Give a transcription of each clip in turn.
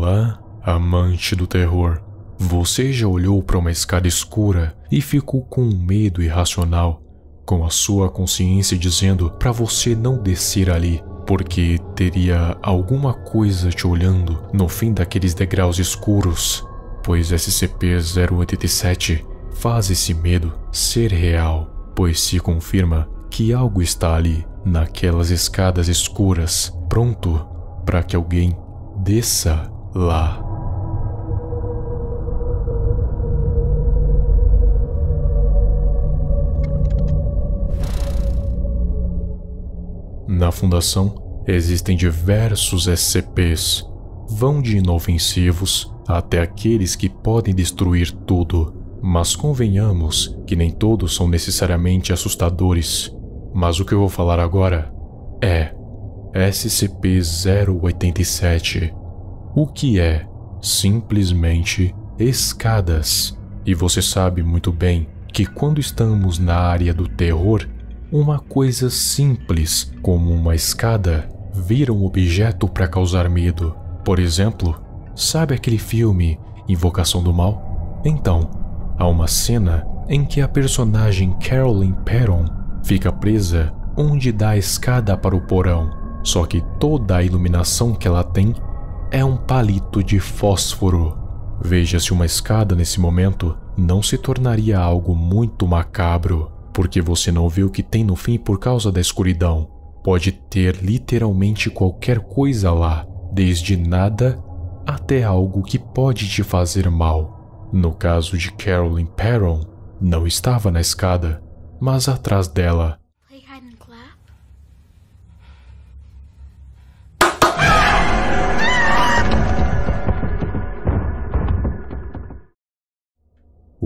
Olá, amante do terror. Você já olhou para uma escada escura e ficou com um medo irracional, com a sua consciência dizendo para você não descer ali, porque teria alguma coisa te olhando no fim daqueles degraus escuros. Pois SCP-087 faz esse medo ser real, pois se confirma que algo está ali, naquelas escadas escuras, pronto para que alguém desça lá. Na Fundação, existem diversos SCPs, vão de inofensivos até aqueles que podem destruir tudo. Mas convenhamos que nem todos são necessariamente assustadores. Mas o que eu vou falar agora é SCP-087 o que é simplesmente escadas. E você sabe muito bem que quando estamos na área do terror, uma coisa simples como uma escada vira um objeto para causar medo. Por exemplo, sabe aquele filme Invocação do Mal? Então, há uma cena em que a personagem Carolyn Perron fica presa onde dá a escada para o porão, só que toda a iluminação que ela tem é um palito de fósforo. Veja se uma escada nesse momento não se tornaria algo muito macabro, porque você não vê o que tem no fim por causa da escuridão. Pode ter literalmente qualquer coisa lá, desde nada até algo que pode te fazer mal. No caso de Carolyn Perron, não estava na escada, mas atrás dela.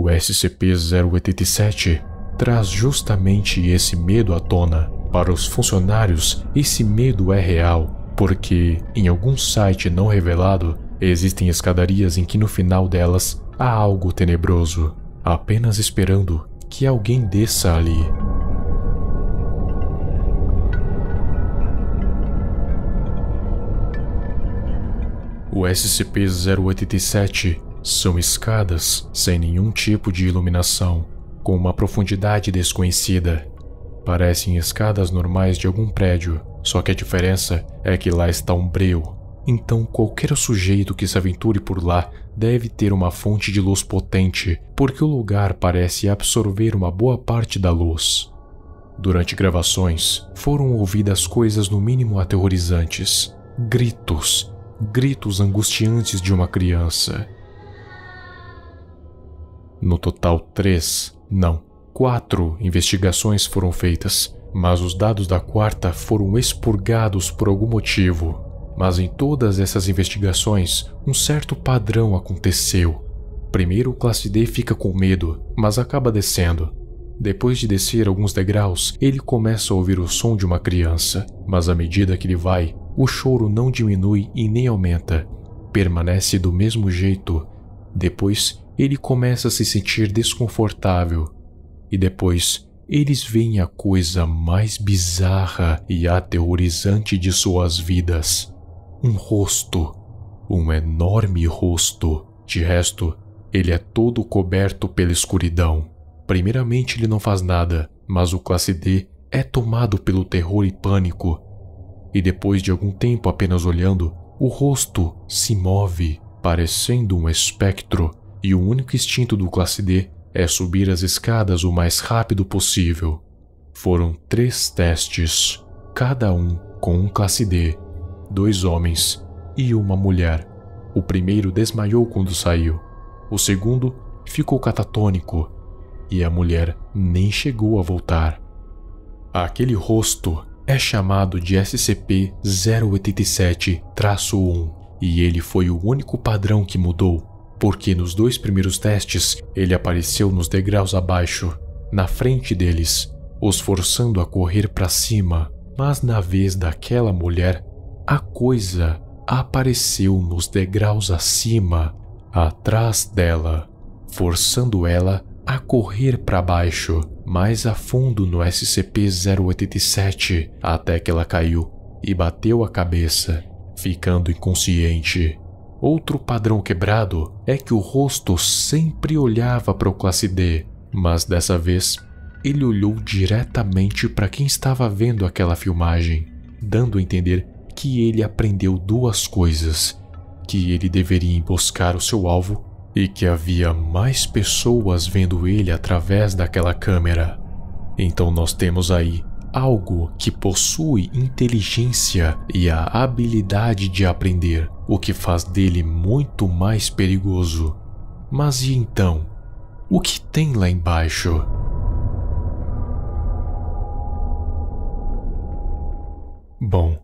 O SCP-087 traz justamente esse medo à tona. Para os funcionários, esse medo é real, porque em algum site não revelado existem escadarias em que no final delas há algo tenebroso, apenas esperando que alguém desça ali. O SCP-087 são escadas sem nenhum tipo de iluminação, com uma profundidade desconhecida. Parecem escadas normais de algum prédio, só que a diferença é que lá está um breu. Então qualquer sujeito que se aventure por lá deve ter uma fonte de luz potente, porque o lugar parece absorver uma boa parte da luz. Durante gravações, foram ouvidas coisas no mínimo aterrorizantes: gritos, gritos angustiantes de uma criança, no total, três, não, quatro investigações foram feitas, mas os dados da quarta foram expurgados por algum motivo. Mas em todas essas investigações, um certo padrão aconteceu. Primeiro, o classe D fica com medo, mas acaba descendo. Depois de descer alguns degraus, ele começa a ouvir o som de uma criança, mas à medida que ele vai, o choro não diminui e nem aumenta. Permanece do mesmo jeito. Depois, ele começa a se sentir desconfortável e depois eles veem a coisa mais bizarra e aterrorizante de suas vidas: um rosto, um enorme rosto. De resto, ele é todo coberto pela escuridão. Primeiramente, ele não faz nada, mas o classe D é tomado pelo terror e pânico. E depois de algum tempo apenas olhando, o rosto se move, parecendo um espectro e o único instinto do Classe D é subir as escadas o mais rápido possível. Foram três testes, cada um com um Classe D, dois homens e uma mulher. O primeiro desmaiou quando saiu, o segundo ficou catatônico e a mulher nem chegou a voltar. Aquele rosto é chamado de SCP-087-1 e ele foi o único padrão que mudou porque nos dois primeiros testes ele apareceu nos degraus abaixo, na frente deles, os forçando a correr para cima. Mas na vez daquela mulher, a coisa apareceu nos degraus acima, atrás dela, forçando ela a correr para baixo, mais a fundo no SCP-087, até que ela caiu e bateu a cabeça, ficando inconsciente. Outro padrão quebrado é que o rosto sempre olhava para o classe D, mas dessa vez ele olhou diretamente para quem estava vendo aquela filmagem, dando a entender que ele aprendeu duas coisas: que ele deveria emboscar o seu alvo e que havia mais pessoas vendo ele através daquela câmera. Então nós temos aí algo que possui inteligência e a habilidade de aprender, o que faz dele muito mais perigoso. Mas e então? O que tem lá embaixo? Bom,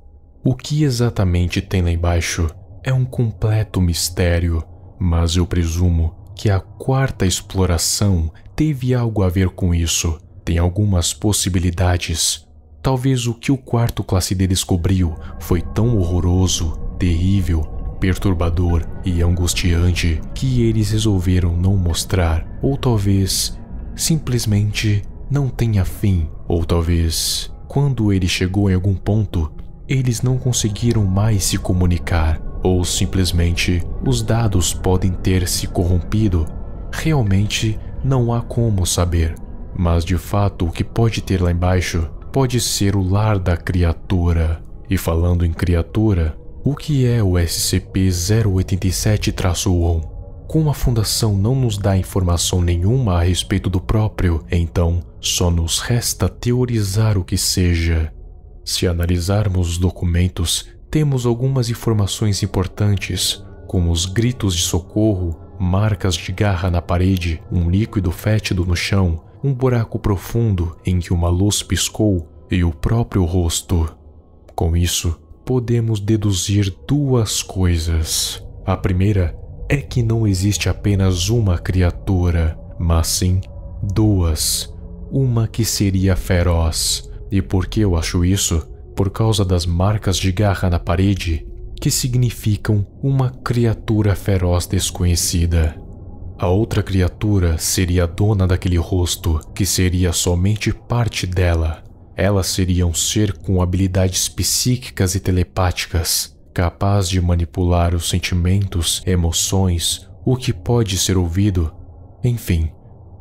o que exatamente tem lá embaixo é um completo mistério, mas eu presumo que a quarta exploração teve algo a ver com isso tem algumas possibilidades. Talvez o que o quarto classe D descobriu foi tão horroroso, terrível, perturbador e angustiante que eles resolveram não mostrar, ou talvez simplesmente não tenha fim, ou talvez quando ele chegou em algum ponto, eles não conseguiram mais se comunicar, ou simplesmente os dados podem ter se corrompido. Realmente não há como saber. Mas de fato, o que pode ter lá embaixo pode ser o lar da criatura. E falando em criatura, o que é o SCP-087-1? Como a Fundação não nos dá informação nenhuma a respeito do próprio, então só nos resta teorizar o que seja. Se analisarmos os documentos, temos algumas informações importantes, como os gritos de socorro marcas de garra na parede, um líquido fétido no chão, um buraco profundo em que uma luz piscou e o próprio rosto. Com isso, podemos deduzir duas coisas. A primeira é que não existe apenas uma criatura, mas sim duas. Uma que seria feroz. E por que eu acho isso? Por causa das marcas de garra na parede que significam uma criatura feroz desconhecida. A outra criatura seria a dona daquele rosto, que seria somente parte dela. Ela seria um ser com habilidades psíquicas e telepáticas, capaz de manipular os sentimentos, emoções, o que pode ser ouvido, enfim,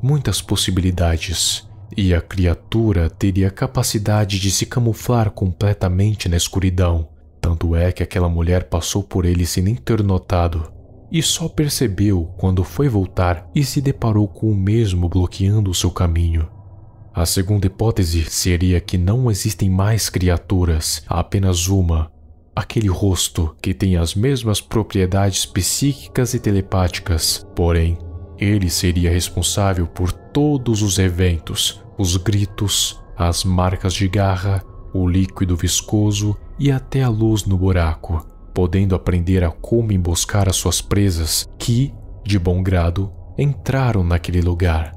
muitas possibilidades. E a criatura teria capacidade de se camuflar completamente na escuridão, tanto é que aquela mulher passou por ele sem nem ter notado, e só percebeu quando foi voltar e se deparou com o mesmo bloqueando o seu caminho. A segunda hipótese seria que não existem mais criaturas, há apenas uma, aquele rosto que tem as mesmas propriedades psíquicas e telepáticas, porém, ele seria responsável por todos os eventos, os gritos, as marcas de garra, o líquido viscoso e até a luz no buraco, podendo aprender a como emboscar as suas presas que, de bom grado, entraram naquele lugar.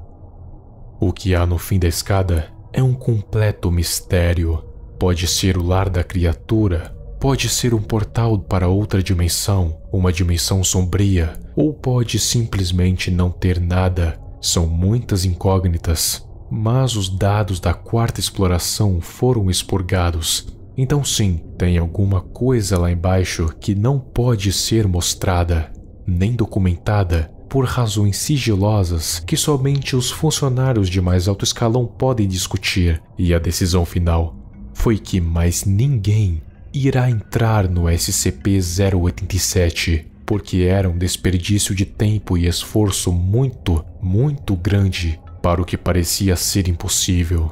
O que há no fim da escada é um completo mistério. Pode ser o lar da criatura, pode ser um portal para outra dimensão, uma dimensão sombria, ou pode simplesmente não ter nada. São muitas incógnitas, mas os dados da quarta exploração foram expurgados então, sim, tem alguma coisa lá embaixo que não pode ser mostrada, nem documentada, por razões sigilosas que somente os funcionários de mais alto escalão podem discutir, e a decisão final foi que mais ninguém irá entrar no SCP-087, porque era um desperdício de tempo e esforço muito, muito grande para o que parecia ser impossível.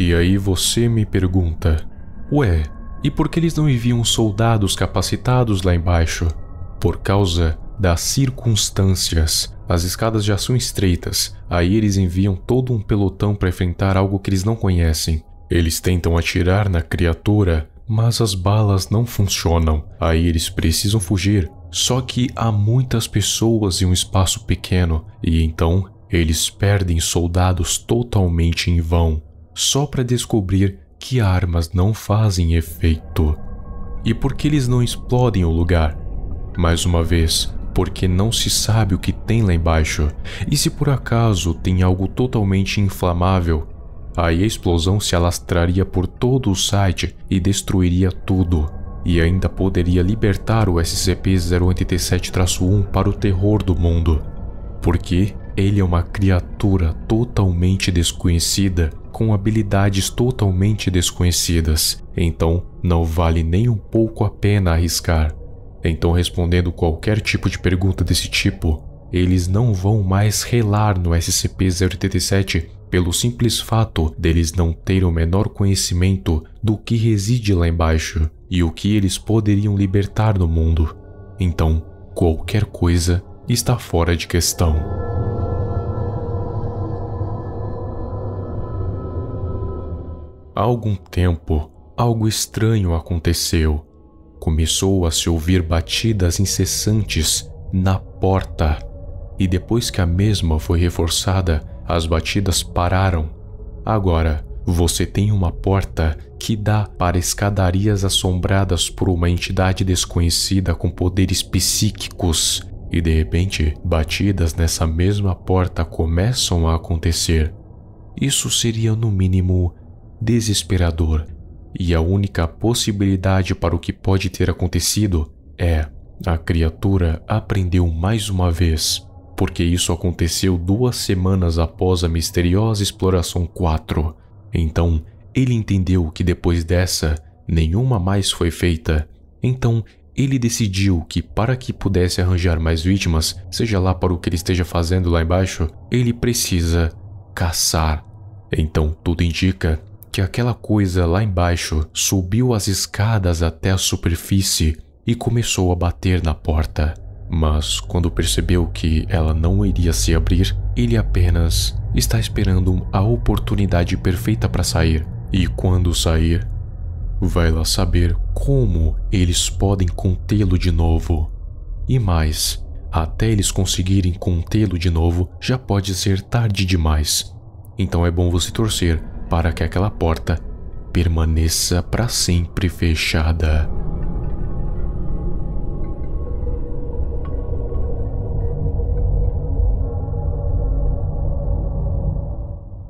E aí você me pergunta: Ué, e por que eles não enviam soldados capacitados lá embaixo? Por causa das circunstâncias. As escadas já são estreitas, aí eles enviam todo um pelotão para enfrentar algo que eles não conhecem. Eles tentam atirar na criatura, mas as balas não funcionam. Aí eles precisam fugir. Só que há muitas pessoas em um espaço pequeno, e então eles perdem soldados totalmente em vão só para descobrir que armas não fazem efeito. E por que eles não explodem o lugar? Mais uma vez, porque não se sabe o que tem lá embaixo, e se por acaso tem algo totalmente inflamável, aí a explosão se alastraria por todo o site e destruiria tudo, e ainda poderia libertar o SCP-087-1 para o terror do mundo, porque ele é uma criatura totalmente desconhecida com habilidades totalmente desconhecidas, então não vale nem um pouco a pena arriscar. Então, respondendo qualquer tipo de pergunta desse tipo, eles não vão mais relar no SCP-087 pelo simples fato deles não terem o menor conhecimento do que reside lá embaixo e o que eles poderiam libertar no mundo. Então, qualquer coisa está fora de questão. Há algum tempo, algo estranho aconteceu. Começou a se ouvir batidas incessantes na porta, e depois que a mesma foi reforçada, as batidas pararam. Agora, você tem uma porta que dá para escadarias assombradas por uma entidade desconhecida com poderes psíquicos, e de repente, batidas nessa mesma porta começam a acontecer. Isso seria, no mínimo, desesperador, e a única possibilidade para o que pode ter acontecido é a criatura aprendeu mais uma vez, porque isso aconteceu duas semanas após a misteriosa exploração 4. Então, ele entendeu que depois dessa, nenhuma mais foi feita. Então, ele decidiu que para que pudesse arranjar mais vítimas, seja lá para o que ele esteja fazendo lá embaixo, ele precisa caçar. Então, tudo indica que aquela coisa lá embaixo subiu as escadas até a superfície e começou a bater na porta. Mas quando percebeu que ela não iria se abrir, ele apenas está esperando a oportunidade perfeita para sair. E quando sair, vai lá saber como eles podem contê-lo de novo. E mais, até eles conseguirem contê-lo de novo, já pode ser tarde demais. Então é bom você torcer para que aquela porta permaneça para sempre fechada.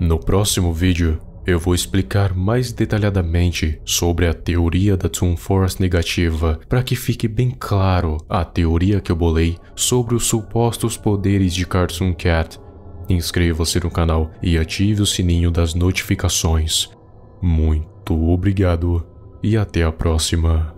No próximo vídeo, eu vou explicar mais detalhadamente sobre a teoria da Toon Force negativa para que fique bem claro a teoria que eu bolei sobre os supostos poderes de Cartoon Cat Inscreva-se no canal e ative o sininho das notificações. Muito obrigado e até a próxima.